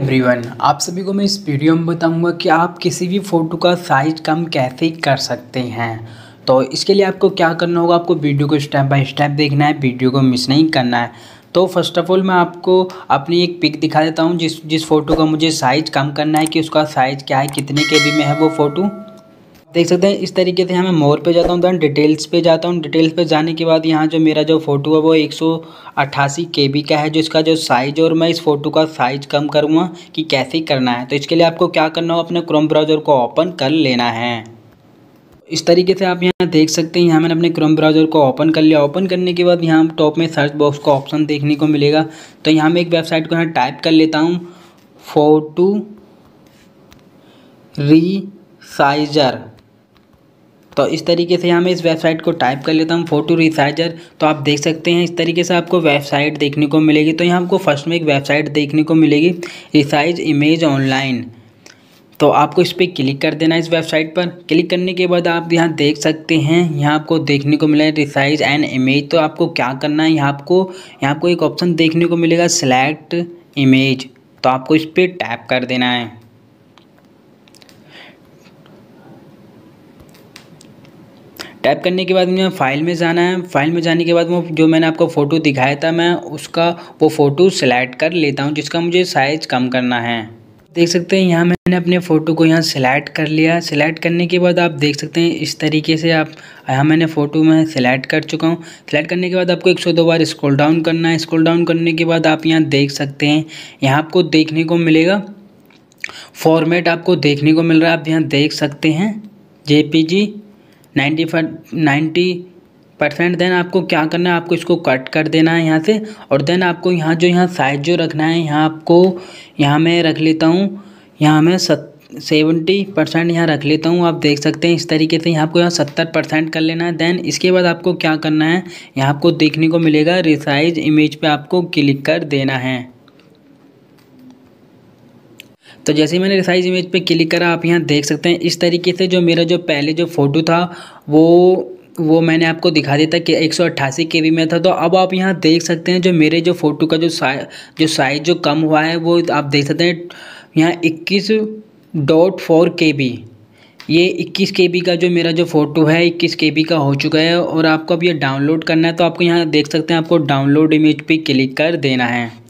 everyone आप सभी को मैं इस वीडियो में बताऊंगा कि आप किसी भी फ़ोटो का साइज कम कैसे कर सकते हैं तो इसके लिए आपको क्या करना होगा आपको वीडियो को स्टेप बाय स्टेप देखना है वीडियो को मिस नहीं करना है तो फर्स्ट ऑफ ऑल मैं आपको अपनी एक पिक दिखा देता हूँ जिस जिस फ़ोटो का मुझे साइज़ कम करना है कि उसका साइज़ क्या है कितने के बी में है वो फ़ोटो देख सकते हैं इस तरीके से मैं मोर पे जाता हूँ दैन डिटेल्स पे जाता हूँ डिटेल्स पे जाने के बाद यहाँ जो मेरा जो फ़ोटो है वो एक सौ अट्ठासी के बी का है जो इसका जो साइज़ और मैं इस फ़ोटो का साइज़ कम करूँगा कि कैसे करना है तो इसके लिए आपको क्या करना हो अपने क्रोम ब्राउज़र को ओपन कर लेना है इस तरीके से आप यहाँ देख सकते हैं यहाँ मैंने अपने क्रोम ब्राउज़र को ओपन कर लिया ओपन करने के बाद यहाँ टॉप में सर्च बॉक्स का ऑप्शन देखने को मिलेगा तो यहाँ मैं एक वेबसाइट को यहाँ टाइप कर लेता हूँ फोटो री साइजर तो इस तरीके से यहाँ मैं इस वेबसाइट को टाइप कर लेता हूँ फोटो रिसाइजर तो आप देख सकते हैं इस तरीके से आपको वेबसाइट देखने को मिलेगी तो यहाँ आपको फर्स्ट में एक वेबसाइट देखने को मिलेगी रिसाइज इमेज ऑनलाइन तो आपको इस पर क्लिक कर देना इस वेबसाइट पर क्लिक करने के बाद आप यहाँ देख सकते हैं यहाँ आपको देखने को मिला है रिसाइज एंड इमेज तो आपको क्या करना है यहाँ आपको यहाँ आपको एक ऑप्शन देखने को मिलेगा सिलेक्ट इमेज तो आपको इस पर टैप कर देना है टाइप करने के बाद मुझे फाइल में जाना है फाइल में जाने के बाद वो जो मैंने आपको फ़ोटो दिखाया था मैं उसका वो फ़ोटो सेलेक्ट कर लेता हूँ जिसका मुझे साइज़ कम करना है देख सकते हैं यहाँ मैंने अपने फ़ोटो को यहाँ सिलेक्ट कर लिया सिलेक्ट करने के बाद आप देख सकते हैं इस तरीके से आप यहाँ मैंने फ़ोटो में सिलेक्ट कर चुका हूँ सिलेक्ट करने के बाद आपको 102 बार स्क्रॉल डाउन करना है स्क्रॉल डाउन करने के बाद आप यहाँ देख सकते हैं यहाँ आपको देखने को मिलेगा फॉर्मेट आपको देखने को मिल रहा है आप यहाँ देख सकते हैं जे नाइन्टी नाइन्टी परसेंट देन आपको क्या करना है आपको इसको कट कर देना है यहाँ से और देन आपको यहाँ जो यहाँ साइज जो रखना है यहाँ आपको यहाँ मैं रख लेता हूँ यहाँ मैं सत सेवेंटी परसेंट यहाँ रख लेता हूँ आप देख सकते हैं इस तरीके से यहाँ आपको यहाँ सत्तर परसेंट कर लेना है देन इसके बाद आपको क्या करना है यहाँ आपको देखने को मिलेगा रिसाइज इमेज पे आपको क्लिक कर देना है तो जैसे ही मैंने साइज इमेज पे क्लिक करा आप यहाँ देख सकते हैं इस तरीके से जो मेरा जो पहले जो फ़ोटो था वो वो मैंने आपको दिखा दिया था कि एक सौ अट्ठासी के बी में था तो अब आप यहाँ देख सकते हैं जो मेरे जो फ़ोटो का जो साइज जो साइज़ जो कम हुआ है वो आप देख सकते हैं यहाँ इक्कीस डॉट फोर के बी ये इक्कीस के बी का जो मेरा जो फ़ोटो है इक्कीस के बी का हो चुका है और आपको अब ये डाउनलोड करना है तो आपको यहाँ देख सकते हैं आपको डाउनलोड इमेज पे क्लिक कर देना है